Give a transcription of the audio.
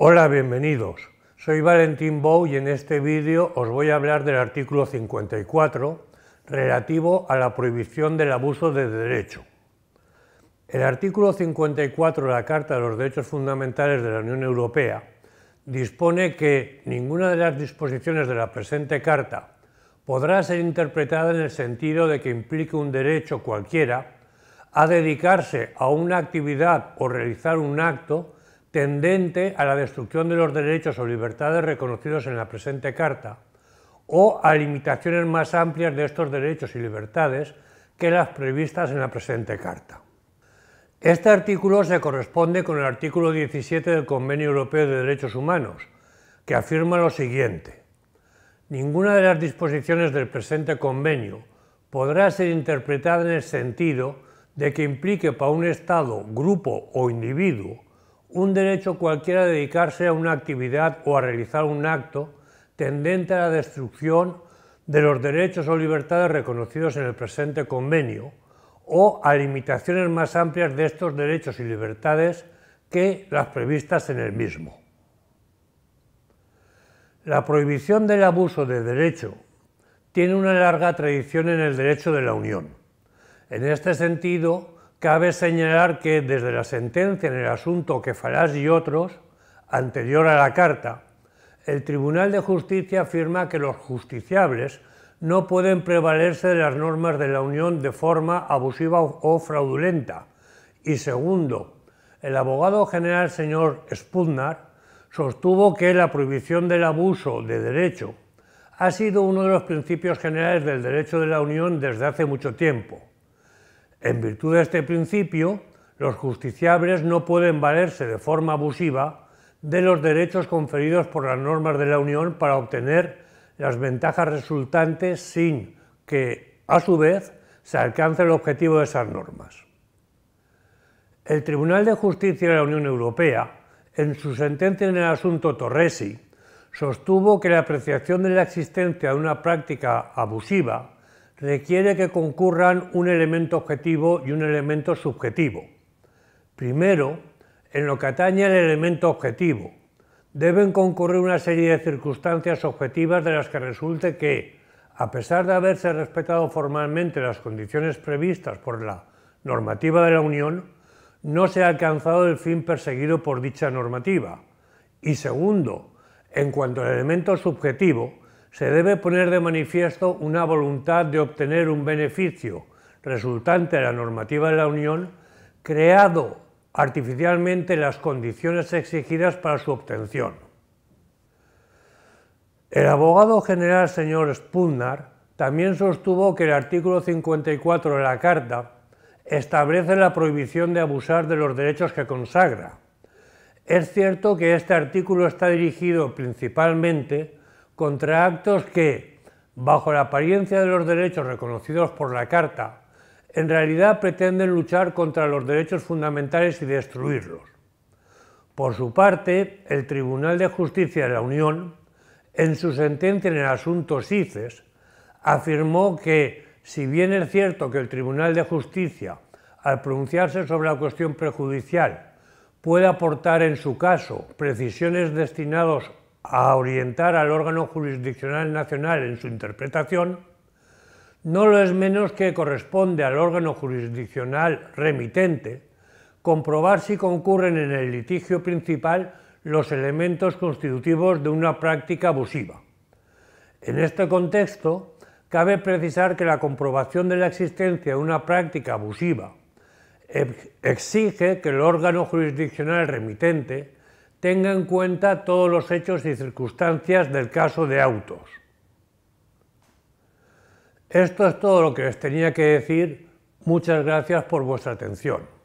Hola, bienvenidos. Soy Valentín Bou y en este vídeo os voy a hablar del artículo 54 relativo a la prohibición del abuso de derecho. El artículo 54 de la Carta de los Derechos Fundamentales de la Unión Europea dispone que ninguna de las disposiciones de la presente Carta podrá ser interpretada en el sentido de que implique un derecho cualquiera a dedicarse a una actividad o realizar un acto tendente a la destrucción de los derechos o libertades reconocidos en la presente Carta o a limitaciones más amplias de estos derechos y libertades que las previstas en la presente Carta. Este artículo se corresponde con el artículo 17 del Convenio Europeo de Derechos Humanos, que afirma lo siguiente. Ninguna de las disposiciones del presente convenio podrá ser interpretada en el sentido de que implique para un Estado, grupo o individuo un derecho cualquiera a dedicarse a una actividad o a realizar un acto tendente a la destrucción de los derechos o libertades reconocidos en el presente convenio o a limitaciones más amplias de estos derechos y libertades que las previstas en el mismo. La prohibición del abuso de derecho tiene una larga tradición en el derecho de la Unión. En este sentido, Cabe señalar que desde la sentencia en el asunto que Farás y otros, anterior a la carta, el Tribunal de Justicia afirma que los justiciables no pueden prevalerse de las normas de la Unión de forma abusiva o fraudulenta. Y segundo, el abogado general señor Sputnar sostuvo que la prohibición del abuso de derecho ha sido uno de los principios generales del derecho de la Unión desde hace mucho tiempo en virtud de este principio, los justiciables no pueden valerse de forma abusiva de los derechos conferidos por las normas de la Unión para obtener las ventajas resultantes sin que, a su vez, se alcance el objetivo de esas normas. El Tribunal de Justicia de la Unión Europea, en su sentencia en el asunto Torresi, sostuvo que la apreciación de la existencia de una práctica abusiva requiere que concurran un elemento objetivo y un elemento subjetivo. Primero, en lo que atañe al elemento objetivo, deben concurrir una serie de circunstancias objetivas de las que resulte que, a pesar de haberse respetado formalmente las condiciones previstas por la normativa de la Unión, no se ha alcanzado el fin perseguido por dicha normativa. Y segundo, en cuanto al elemento subjetivo, se debe poner de manifiesto una voluntad de obtener un beneficio resultante de la normativa de la Unión, creado artificialmente las condiciones exigidas para su obtención. El abogado general señor Sputnar también sostuvo que el artículo 54 de la Carta establece la prohibición de abusar de los derechos que consagra. Es cierto que este artículo está dirigido principalmente contra actos que, bajo la apariencia de los derechos reconocidos por la Carta, en realidad pretenden luchar contra los derechos fundamentales y destruirlos. Por su parte, el Tribunal de Justicia de la Unión, en su sentencia en el asunto SICES, afirmó que, si bien es cierto que el Tribunal de Justicia, al pronunciarse sobre la cuestión prejudicial, puede aportar en su caso precisiones destinados a orientar al órgano jurisdiccional nacional en su interpretación, no lo es menos que corresponde al órgano jurisdiccional remitente comprobar si concurren en el litigio principal los elementos constitutivos de una práctica abusiva. En este contexto, cabe precisar que la comprobación de la existencia de una práctica abusiva exige que el órgano jurisdiccional remitente tenga en cuenta todos los hechos y circunstancias del caso de autos. Esto es todo lo que les tenía que decir. Muchas gracias por vuestra atención.